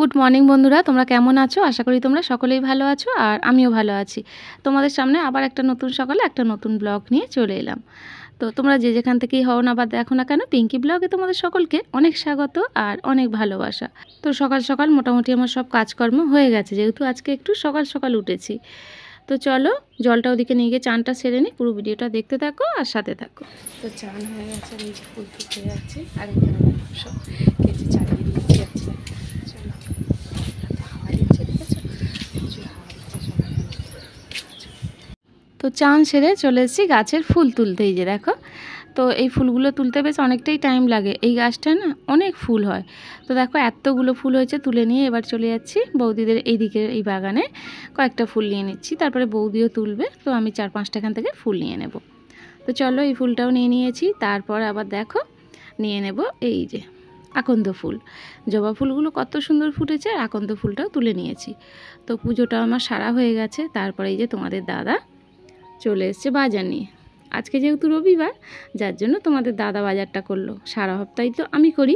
Good morning বন্ধুরা তোমরা কেমন আছো আশা করি তোমরা সকলেই ভালো আছো আর আমিও ভালো আছি তোমাদের সামনে আবার একটা নতুন সকালে একটা নতুন ব্লগ নিয়ে চলে এলাম তো তোমরা যে যেখান থেকেই হও না বা দেখো না কেন পিঙ্কি ব্লগে তোমাদের সকলকে অনেক স্বাগত আর অনেক ভালোবাসা তো সকাল সকাল মোটামুটি আমার সব কাজকর্ম হয়ে গেছে যেহেতু আজকে একটু সকাল সকাল উঠেছি তো চলো জলটা ওদিকে নিয়ে গিয়ে চানটা সেরে নিই পুরো ভিডিওটা দেখতে থাকো আর সাথে থাকো তো চান হয়ে গেছে এই যে ফুল ফুটে যাচ্ছে আর এখানে সব কেজি চালিয়ে তো চান সেরে চলে এসেছি গাছের ফুল তুলতে এই যে দেখো তো এই ফুলগুলো তুলতে বেশ অনেকটাই টাইম লাগে এই গাছটা না অনেক ফুল হয় তো দেখো এতগুলো ফুল হয়েছে তুলে নিয়ে এবার চলে যাচ্ছি বৌদিদের এইদিকের এই বাগানে কয়েকটা ফুল নিয়ে নিচ্ছি তারপরে বৌদিও তুলবে তো আমি চার পাঁচটাখান থেকে ফুল নিয়ে নেব তো চলো এই ফুলটাও নিয়ে নিয়েছি তারপর আবার দেখো নিয়ে নেব এই যে আকন্দ ফুল জবা ফুলগুলো কত সুন্দর ফুটেছে আর আকন্দ ফুলটাও তুলে নিয়েছি তো পুজোটা আমার সারা হয়ে গেছে তারপরে এই যে তোমাদের দাদা চলে বাজার নিয়ে আজকে যেহেতু রবিবার যার জন্য তোমাদের দাদা বাজারটা করলো সারা সপ্তাহে তো আমি করি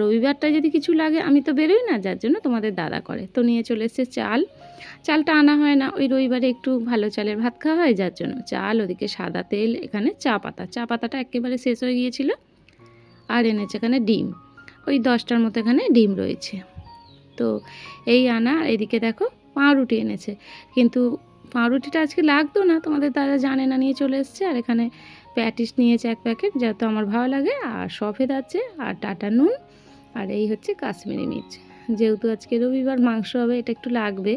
রবিবারটা যদি কিছু লাগে আমি তো বেরোই না যার জন্য তোমাদের দাদা করে তো নিয়ে চলে এসছে চাল চালটা আনা হয় না ওই রবিবারে একটু ভালো চালের ভাত খাওয়া হয় যার জন্য চাল ওদিকে সাদা তেল এখানে চা পাতা চা পাতাটা একেবারে শেষ হয়ে গিয়েছিল আর এনেছে এখানে ডিম ওই দশটার মতো এখানে ডিম রয়েছে তো এই আনা এদিকে দেখো পাউরুটি এনেছে কিন্তু পাউরুটিটা আজকে লাগতো না তোমাদের দাদা জানে না নিয়ে চলে এসছে আর এখানে প্যাটিস নিয়েছে এক প্যাকেট যা তো আমার ভালো লাগে আর সফেদ আছে আর টাটা নুন আর এই হচ্ছে কাশ্মীরি মির্চ যেহেতু আজকে রবিবার মাংস হবে এটা একটু লাগবে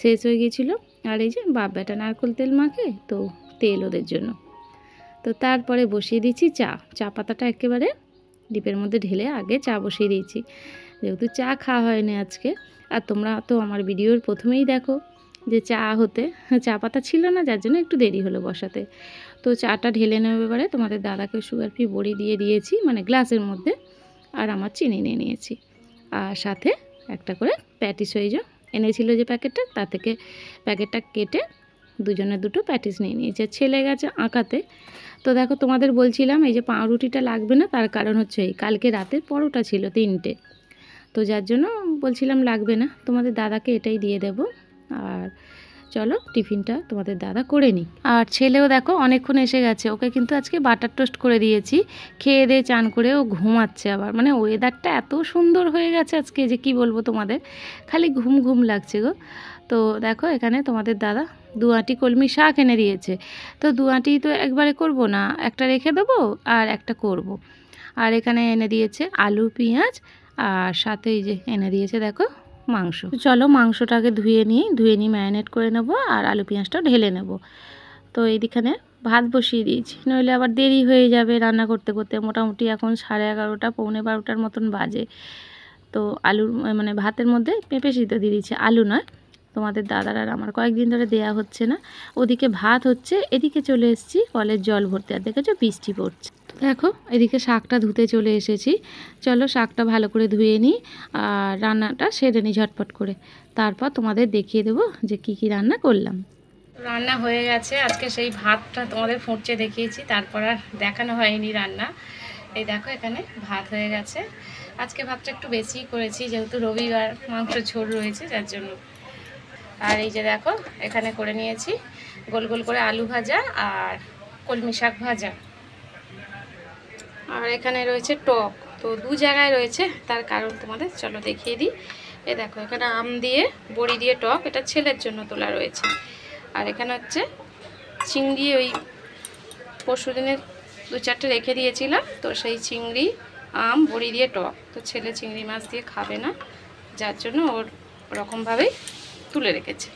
শেষ হয়ে গিয়েছিলো আর এই যে বাব্যাটা নারকোল তেল মাখে তো তেল ওদের জন্য তো তারপরে বসিয়ে দিচ্ছি চা চা পাতাটা একেবারে ডিপের মধ্যে ঢেলে আগে চা বসিয়ে দিয়েছি যেহেতু চা খাওয়া হয়নি আজকে আর তোমরা তো আমার ভিডিওর প্রথমেই দেখো যে চা হতে হ্যাঁ, চা পাতা ছিল না যার জন্য একটু দেরি হলো বসাতে তো চাটা ঢেলে নেওয়ার ব্যাপারে তোমাদের দাদাকে সুগার ফ্রি বড়ি দিয়ে দিয়েছি মানে গ্লাসের মধ্যে আর আমার চিনি নিয়ে নিয়েছি আর সাথে একটা করে প্যাটিস হয়ে যা এনেছিল যে প্যাকেটটা তা থেকে প্যাকেটটা কেটে দুজনে দুটো প্যাটিস নিয়ে নিয়েছে ছেলে গেছে আঁকাতে তো দেখো তোমাদের বলছিলাম এই যে পাউরুটিটা লাগবে না তার কারণ হচ্ছে এই কালকে রাতের পরোটা ছিল তিনটে তো যার জন্য বলছিলাম লাগবে না তোমাদের দাদাকে এটাই দিয়ে দেবো আর চলো টিফিনটা তোমাদের দাদা করে নিই আর ছেলেও দেখো অনেকক্ষণ এসে গেছে ওকে কিন্তু আজকে বাটার টোস্ট করে দিয়েছি খেয়ে দিয়ে চান করে ও ঘুমাচ্ছে আবার মানে ওয়েদারটা এত সুন্দর হয়ে গেছে আজকে যে কি বলবো তোমাদের খালি ঘুম ঘুম লাগছে গো তো দেখো এখানে তোমাদের দাদা দু আঁটি কলমি শাক এনে দিয়েছে তো দু আঁটি তো একবারে করব না একটা রেখে দেবো আর একটা করব। আর এখানে এনে দিয়েছে আলু পেঁয়াজ আর সাথে এই যে এনে দিয়েছে দেখো মাংস চলো মাংসটাকে ধুয়ে নিই ধুয়ে নিয়ে ম্যারিনেট করে নেব আর আলু পেঁয়াজটা ঢেলে নেব তো এইখানে ভাত বসিয়ে দিয়েছি নইলে আবার দেরি হয়ে যাবে রান্না করতে করতে মোটামুটি এখন সাড়ে এগারোটা পৌনে বারোটার মতন বাজে তো আলুর মানে ভাতের মধ্যে পেঁপে সিদ্ধ দিয়ে দিয়েছি আলু নয় তোমাদের দাদার আর আমার কয়েকদিন ধরে দেয়া হচ্ছে না ওদিকে ভাত হচ্ছে এদিকে চলে এসেছি কলের জল ভরতে আর দেখেছো বৃষ্টি পড়ছে দেখো এদিকে শাকটা ধুতে চলে এসেছি চলো শাকটা ভালো করে ধুয়ে নিই আর রান্নাটা সেরে নিই ঝটপট করে তারপর তোমাদের দেখিয়ে দেবো যে কি কি রান্না করলাম রান্না হয়ে গেছে আজকে সেই ভাতটা তোমাদের ফুটছে দেখিয়েছি তারপর আর দেখানো হয়নি রান্না এই দেখো এখানে ভাত হয়ে গেছে আজকে ভাতটা একটু বেশি করেছি যেহেতু রবিবার মাংস ঝোল রয়েছে যার জন্য আর এই যে দেখো এখানে করে নিয়েছি গোল গোল করে আলু ভাজা আর কলমি শাক ভাজা আর এখানে রয়েছে টক তো দু জায়গায় রয়েছে তার কারণ তোমাদের চলো দেখিয়ে দিই এ দেখো এখানে আম দিয়ে বড়ি দিয়ে টক এটা ছেলের জন্য তোলা রয়েছে আর এখানে হচ্ছে চিংড়ি ওই পরশু দিনের দু চারটে রেখে দিয়েছিলাম তো সেই চিংড়ি আম বড়ি দিয়ে টক তো ছেলে চিংড়ি মাছ দিয়ে খাবে না যার জন্য ওর ওরকমভাবেই তুলে রেখেছে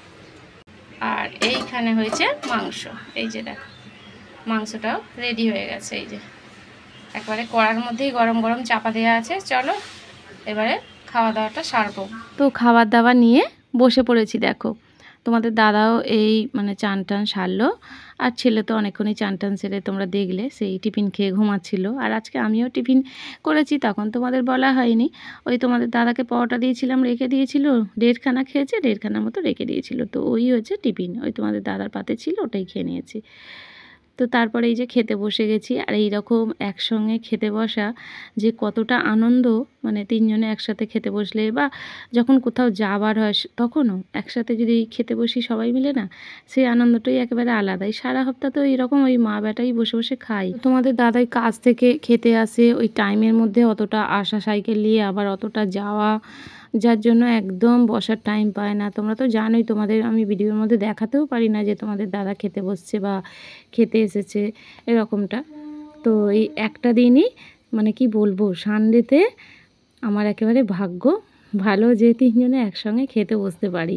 আর এইখানে হয়েছে মাংস এই যে দেখো মাংসটাও রেডি হয়ে গেছে এই যে একবারে কড়ার মধ্যেই গরম গরম চাপা দেওয়া আছে চলো এবারে খাওয়া দাওয়াটা সারবো তো খাবার দাবার নিয়ে বসে পড়েছি দেখো তোমাদের দাদাও এই মানে চান টান সারলো আর ছেলে তো অনেকক্ষণই চান টান সেরে তোমরা দেখলে সেই টিফিন খেয়ে ঘুমাচ্ছিল আর আজকে আমিও টিফিন করেছি তখন তোমাদের বলা হয়নি ওই তোমাদের দাদাকে পরোটা দিয়েছিলাম রেখে দিয়েছিল দেড়খানা খেয়েছে দেড়খানা মতো রেখে দিয়েছিল তো ওই হচ্ছে টিফিন ওই তোমাদের দাদার পাতে ছিল ওটাই খেয়ে নিয়েছি তো তারপরে এই যে খেতে বসে গেছি আর এই রকম একসঙ্গে খেতে বসা যে কতটা আনন্দ মানে তিনজনে একসাথে খেতে বসলে বা যখন কোথাও যাবার হয় তখনও একসাথে যদি খেতে বসি সবাই মিলে না সেই আনন্দটাই একেবারে আলাদাই সারা হপ্তাহ তো এইরকম ওই মা বেটাই বসে বসে খাই তোমাদের দাদাই কাজ থেকে খেতে আসে ওই টাইমের মধ্যে অতটা আসা সাইকেল নিয়ে আবার অতটা যাওয়া যার জন্য একদম বসার টাইম পায় না তোমরা তো জানোই তোমাদের আমি ভিডিওর মধ্যে দেখাতেও পারি না যে তোমাদের দাদা খেতে বসছে বা খেতে এসেছে এরকমটা তো এই একটা দিনই মানে কি বলবো সানডেতে আমার একেবারে ভাগ্য ভালো যে তিনজনে একসঙ্গে খেতে বসতে পারি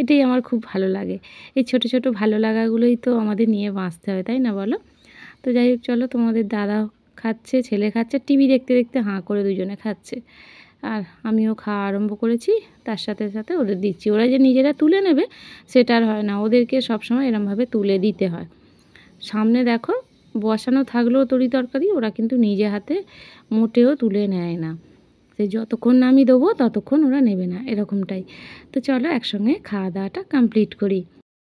এটাই আমার খুব ভালো লাগে এই ছোট ছোট ভালো লাগাগুলোই তো আমাদের নিয়ে বাঁচতে হয় তাই না বলো তো যাই হোক চলো তোমাদের দাদা খাচ্ছে ছেলে খাচ্ছে টিভি দেখতে দেখতে হাঁ করে দুজনে খাচ্ছে আর আমিও খাওয়া আরম্ভ করেছি তার সাথে সাথে ওদের দিচ্ছি ওরা যে নিজেরা তুলে নেবে সেটা আর হয় না ওদেরকে সবসময় এরমভাবে তুলে দিতে হয় সামনে দেখো বসানো থাকলেও তরি তরকারি ওরা কিন্তু নিজে হাতে মোটেও তুলে নেয় না সে যতক্ষণ আমি দেবো ততক্ষণ ওরা নেবে না এরকমটাই তো চলো একসঙ্গে খাওয়া দাওয়াটা কমপ্লিট করি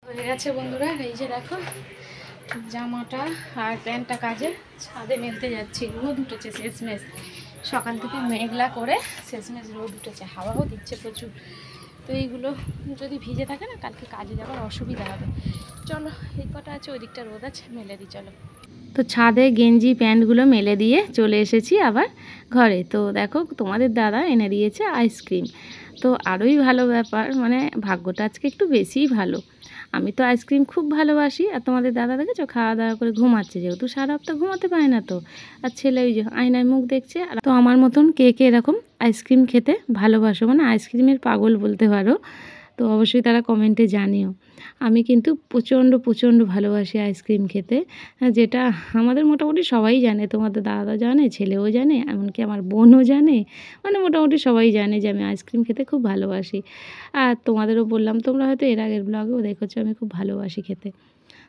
হয়ে গেছে বন্ধুরা এই যে দেখো জামাটা আর প্যান্টটা কাজে ছাদে মেলতে যাচ্ছি রোদ উঠেছে শেষমেশ সকাল থেকে মেঘলা করে শেষমেশ রোদ উঠেছে হাওয়াও দিচ্ছে প্রচুর তো এইগুলো যদি ভিজে থাকে না কালকে কাজে যাওয়ার অসুবিধা হবে চলো এই কটা আছে ওই দিকটা রোদ আছে মেলে দিই চলো তো ছাদে গেঞ্জি প্যান্টগুলো মেলে দিয়ে চলে এসেছি আবার ঘরে তো দেখো তোমাদের দাদা এনে দিয়েছে আইসক্রিম তো আরোই ভালো ব্যাপার মানে ভাগ্যটা আজকে একটু বেশিই ভালো আমি তো আইসক্রিম খুব ভালোবাসি আর তোমাদের দাদা দেখেছো খাওয়া দাওয়া করে ঘুমাচ্ছে যেহেতু সারা হপ্তাহ ঘুমাতে পারে না তো আর ছেলে ওই যে আয়নায় মুখ দেখছে আর তো আমার মতন কে কে এরকম আইসক্রিম খেতে ভালোবাসো মানে আইসক্রিমের পাগল বলতে পারো তো অবশ্যই তারা কমেন্টে জানিও আমি কিন্তু প্রচণ্ড প্রচণ্ড ভালোবাসি আইসক্রিম খেতে যেটা আমাদের মোটামুটি সবাই জানে তোমাদের দাদা জানে ছেলেও জানে এমনকি আমার বোনও জানে মানে মোটামুটি সবাই জানে যে আমি আইসক্রিম খেতে খুব ভালোবাসি আর তোমাদেরও বললাম তোমরা হয়তো এর আগের ব্লগেও দেখেছো আমি খুব ভালোবাসি খেতে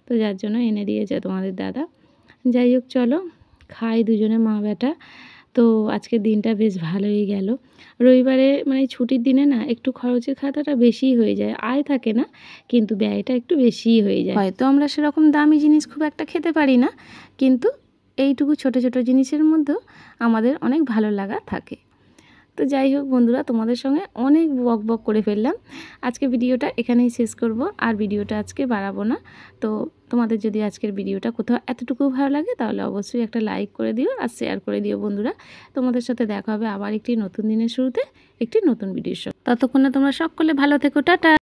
তো যার জন্য এনে দিয়েছে তোমাদের দাদা যাই হোক চলো খাই দুজনে মা বেটা তো আজকে দিনটা বেশ ভালোই গেল রবিবারে মানে ছুটির দিনে না একটু খরচের খাতাটা বেশি হয়ে যায় আয় থাকে না কিন্তু ব্যয়টা একটু বেশিই হয়ে যায় হয়তো আমরা সেরকম দামি জিনিস খুব একটা খেতে পারি না কিন্তু এইটুকু ছোট ছোট জিনিসের মধ্যেও আমাদের অনেক ভালো লাগা থাকে তো যাই হোক বন্ধুরা তোমাদের সঙ্গে অনেক বক বক করে ফেললাম আজকে ভিডিওটা এখানেই শেষ করব আর ভিডিওটা আজকে বাড়াবো না তো তোমাদের যদি আজকের ভিডিওটা কোথাও এতটুকু ভালো লাগে তাহলে অবশ্যই একটা লাইক করে দিও আর শেয়ার করে দিও বন্ধুরা তোমাদের সাথে দেখা হবে আবার একটি নতুন দিনের শুরুতে একটি নতুন ভিডিওর সঙ্গে ততক্ষণে তোমরা সকলে ভালো থেকো টাটা